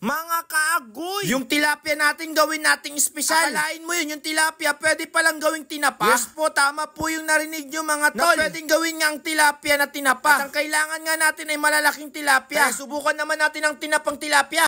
Mga kaagoy! Yung tilapia natin gawin nating espesyal. Akalain mo yun, yung tilapia pwede palang gawing tinapa. Yes po, tama po yung narinig nyo mga tol. Na pwedeng gawin nga ang tilapia na tinapa. At ang kailangan nga natin ay malalaking tilapia. Kaya subukan naman natin ang tinapang tilapia.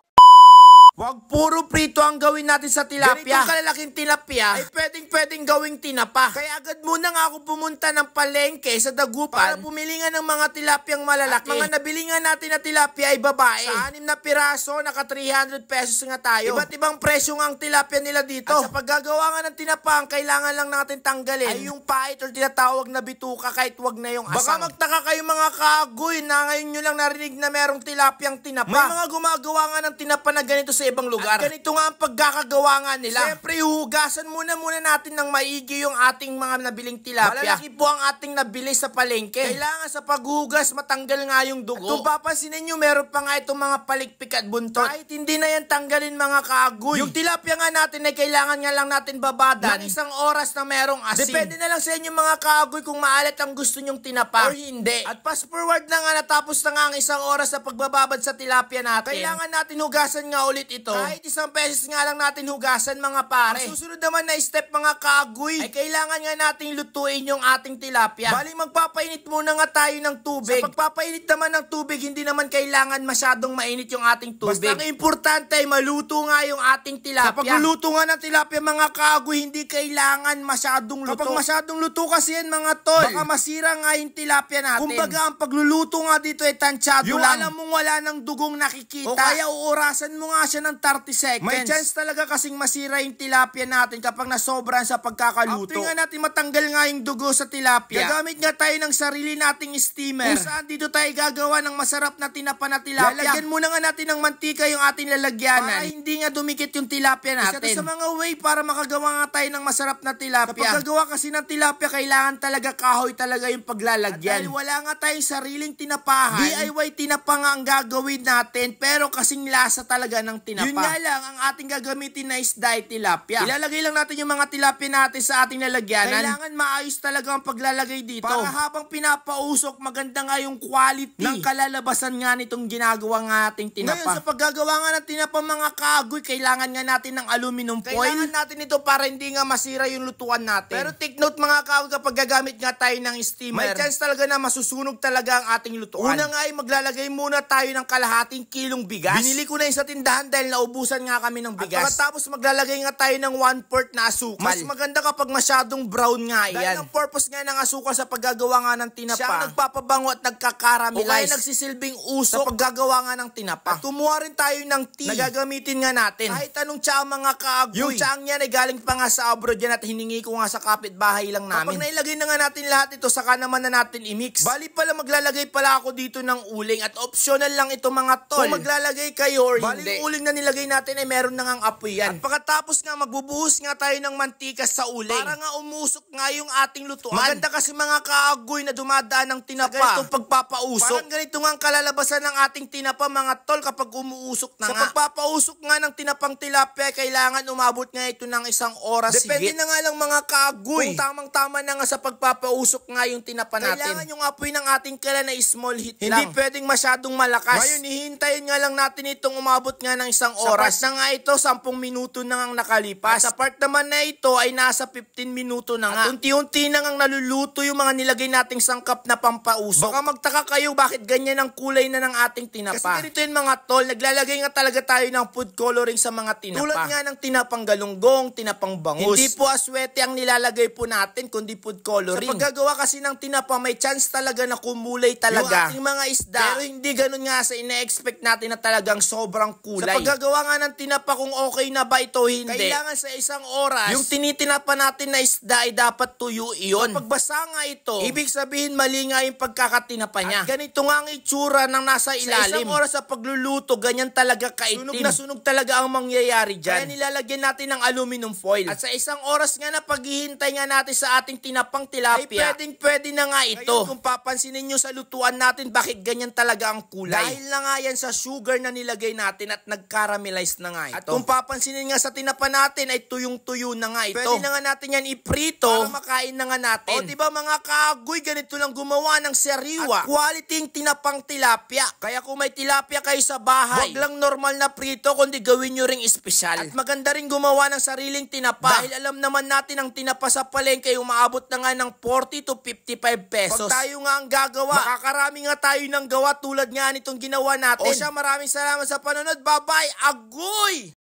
Wag puro prito ang gawin natin sa tilapia. Ganitong kalalaking tilapia ay pwedeng pwedeng gawing tinapa. Kaya agad muna nga ako pumunta ng palengke sa dagupan para bumili nga ng mga tilapiyang malalaki. At mga nabili nga natin na tilapia ay babae. Sa anim na piraso, naka 300 pesos nga tayo. Iba't ibang presyo nga ang tilapia nila dito. At sa paggagawa nga ng tinapa, ang kailangan lang natin tanggalin ay yung pait or tinatawag na bituka kahit wag na yung asang. Baka magtaka kayo mga kaagoy na ngayon nyo lang narinig na merong tilapiang tinapa. May mga gumagawa nga ng tinapa na ganito sa sa ibang lugar. At ganito nga ang pagkakagawa nga nila. Siyempre, hugasan muna muna natin ng maigi yung ating mga nabiling tilapia. Malalaki po ang ating nabili sa palengke. Kailangan sa paghugas matanggal nga yung dugo. At kung papansin ninyo, meron pa nga itong mga palikpik at buntot. Kahit hindi na yan tanggalin mga kaagoy. Yung tilapia nga natin ay kailangan nga lang natin babadan. Ng isang oras na merong asin. Depende na lang sa inyo mga kaagoy kung maalat ang gusto nyong tinapa. O hindi. At fast forward na nga natapos na nga ang isang oras sa pagbababad sa tilapia natin. Kailangan natin hugasan nga ulit ito, kahit isang beses nga lang natin hugasan mga pare. Ang susunod naman na step mga kagoy, ay kailangan nga nating lutuin yung ating tilapia. Bali magpapainit muna nga tayo ng tubig. Sa pagpapainit naman ng tubig, hindi naman kailangan masyadong mainit yung ating tubig. Basta ang importante ay maluto nga yung ating tilapia. Kapag pagluluto nga ng tilapia mga kagoy, hindi kailangan masyadong luto. Kapag masyadong luto kasi yan mga tol, baka masira nga yung tilapia natin. Kumbaga ang pagluluto nga dito ay tansyado yung lang. alam mong wala ng dugong nakikita. O kaya uuras mo nga siya siya ng 30 seconds. May chance talaga kasing masira yung tilapia natin kapag nasobran sa pagkakaluto. Tingnan natin matanggal nga yung dugo sa tilapia, gagamit nga tayo ng sarili nating steamer. Kung saan dito tayo gagawa ng masarap na tinapa na tilapia. Lalagyan muna nga natin ng mantika yung ating lalagyanan. Para hindi nga dumikit yung tilapia natin. Isa sa mga way para makagawa nga tayo ng masarap na tilapia. Kapag gagawa kasi ng tilapia, kailangan talaga kahoy talaga yung paglalagyan. At dahil wala nga tayong sariling tinapahan, DIY tinapa nga ang gagawin natin pero kasing lasa talaga ng tilapia tinapa. Yun nga lang, ang ating gagamitin na isda ay tilapia. Ilalagay lang natin yung mga tilapia natin sa ating lalagyanan. Kailangan maayos talaga ang paglalagay dito. Para habang pinapausok, maganda nga yung quality ng kalalabasan nga nitong ginagawa ng ating tinapa. Ngayon, sa paggagawa nga ng tinapa mga kagoy, kailangan nga natin ng aluminum foil. Kailangan natin ito para hindi nga masira yung lutuan natin. Pero take note mga kagoy, kapag gagamit nga tayo ng steamer, may chance talaga na masusunog talaga ang ating lutuan. Una nga ay maglalagay muna tayo ng kalahating kilong bigas. Binili ko na yung sa tindahan dahil dahil naubusan nga kami ng bigas. At pagkatapos maglalagay nga tayo ng 1 4 na asukal. Mas maganda kapag masyadong brown nga yan. Dahil ang purpose nga ng asukal sa paggagawa nga ng tinapa. Siya nagpapabango at nagkakaramelize. O kaya nagsisilbing usok sa paggagawa nga ng tinapa. At kumuha rin tayo ng tea na gagamitin nga natin. Kahit anong tsa mga kaagoy. Yung tsaang yan ay galing pa nga sa abroad yan at hiningi ko nga sa kapitbahay lang namin. Kapag nailagay na nga natin lahat ito, saka naman na natin i-mix. Bali pala maglalagay pala ako dito ng uling at optional lang ito mga tol. Kung maglalagay kayo or Bali hindi. uling na na nilagay natin ay meron na ngang apoy yan. At pagkatapos nga magbubuhos nga tayo ng mantika sa uling. Para nga umusok nga yung ating lutuan. Maganda kasi mga kaagoy na dumadaan ng tinapa. Sa ganitong pagpapausok. Parang ganito nga ang kalalabasan ng ating tinapa mga tol kapag umuusok na sa nga. Sa pagpapausok nga ng tinapang tilapia, kailangan umabot nga ito ng isang oras Depende sigit. na nga lang mga kaagoy. Kung tamang-tama na nga sa pagpapausok nga yung tinapa natin. Kailangan yung apoy ng ating kalan na small heat Hindi lang. Hindi pwedeng masyadong malakas. Ngayon, hihintayin nga lang natin itong umabot nga ng isang isang oras na nga ito, 10 minuto na ang nakalipas. At sa part naman na ito ay nasa 15 minuto na nga. At unti-unti na ngang naluluto yung mga nilagay nating sangkap na pampauso. Baka magtaka kayo bakit ganyan ang kulay na ng ating tinapa. Kasi ganito yung mga tol, naglalagay nga talaga tayo ng food coloring sa mga tinapa. Tulad nga ng tinapang galunggong, tinapang bangus. Hindi po aswete ang nilalagay po natin, kundi food coloring. Sa paggagawa kasi ng tinapa, may chance talaga na kumulay talaga. Yung ating mga isda. Pero hindi ganun nga sa ina-expect natin na talagang sobrang kulay. Sa Gagawa nga ng tinapa kung okay na ba ito hindi. Kailangan sa isang oras, yung tinitinapa natin na isda ay dapat tuyo iyon. Kapag basa nga ito, ibig sabihin mali nga yung pagkakatinapa niya. At ganito nga ang itsura ng nasa ilalim. Sa isang oras sa pagluluto, ganyan talaga kaitim. Sunog na sunog talaga ang mangyayari dyan. Kaya nilalagyan natin ng aluminum foil. At sa isang oras nga na paghihintay nga natin sa ating tinapang tilapia, ay pwedeng pwede na nga ito. Ngayon, kung papansinin nyo sa lutuan natin, bakit ganyan talaga ang kulay? Dahil na nga yan sa sugar na nilagay natin at nagka nakakaramize na nga ito. At kung papansinin nga sa tinapa natin ay tuyong-tuyo na nga ito. Pwede na nga natin yan iprito para makain na nga natin. O oh, diba mga kagoy, ganito lang gumawa ng sariwa. At quality yung tinapang tilapia. Kaya kung may tilapia kayo sa bahay, wag lang normal na prito kundi gawin nyo ring espesyal. At maganda rin gumawa ng sariling tinapa. Dahil alam naman natin ang tinapa sa palengke umaabot na nga ng 40 to 55 pesos. Pag tayo nga ang gagawa, makakarami nga tayo nang gawa tulad nga nitong ginawa natin. O siya, maraming salamat sa panonood. Bye-bye! agui